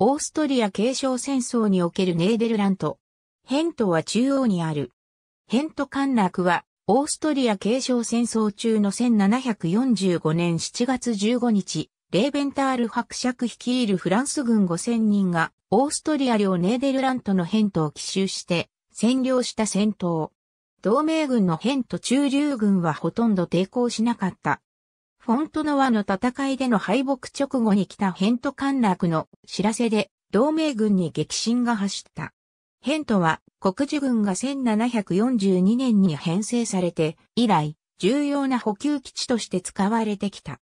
オーストリア継承戦争におけるネーデルラント。ヘントは中央にある。ヘント陥落は、オーストリア継承戦争中の1745年7月15日、レーベンタール伯爵率いるフランス軍5000人が、オーストリア領ネーデルラントのヘントを奇襲して、占領した戦闘。同盟軍のヘント駐留軍はほとんど抵抗しなかった。フォントノワの戦いでの敗北直後に来たヘント陥落の知らせで同盟軍に激震が走った。ヘントは国事軍が1742年に編成されて以来重要な補給基地として使われてきた。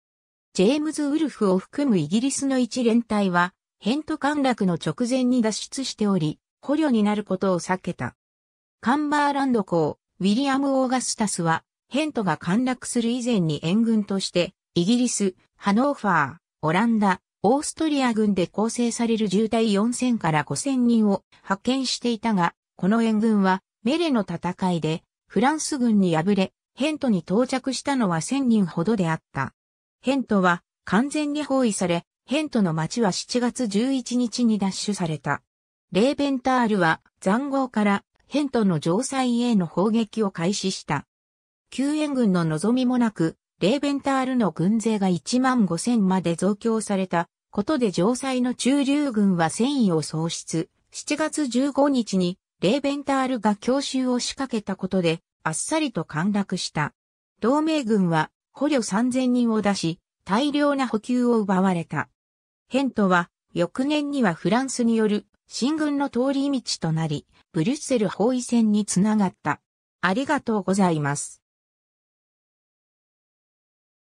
ジェームズ・ウルフを含むイギリスの一連隊はヘント陥落の直前に脱出しており捕虜になることを避けた。カンバーランド港ウィリアム・オーガスタスはヘントが陥落する以前に援軍として、イギリス、ハノーファー、オランダ、オーストリア軍で構成される渋滞4000から5000人を派遣していたが、この援軍はメレの戦いでフランス軍に敗れ、ヘントに到着したのは1000人ほどであった。ヘントは完全に包囲され、ヘントの町は7月11日に奪取された。レーベンタールは残壕からヘントの城塞への砲撃を開始した。救援軍の望みもなく、レーベンタールの軍勢が1万5千まで増強されたことで城塞の中流軍は戦意を喪失。7月15日にレーベンタールが強襲を仕掛けたことであっさりと陥落した。同盟軍は捕虜3000人を出し大量な補給を奪われた。ヘントは翌年にはフランスによる進軍の通り道となり、ブリュッセル包囲戦につながった。ありがとうございます。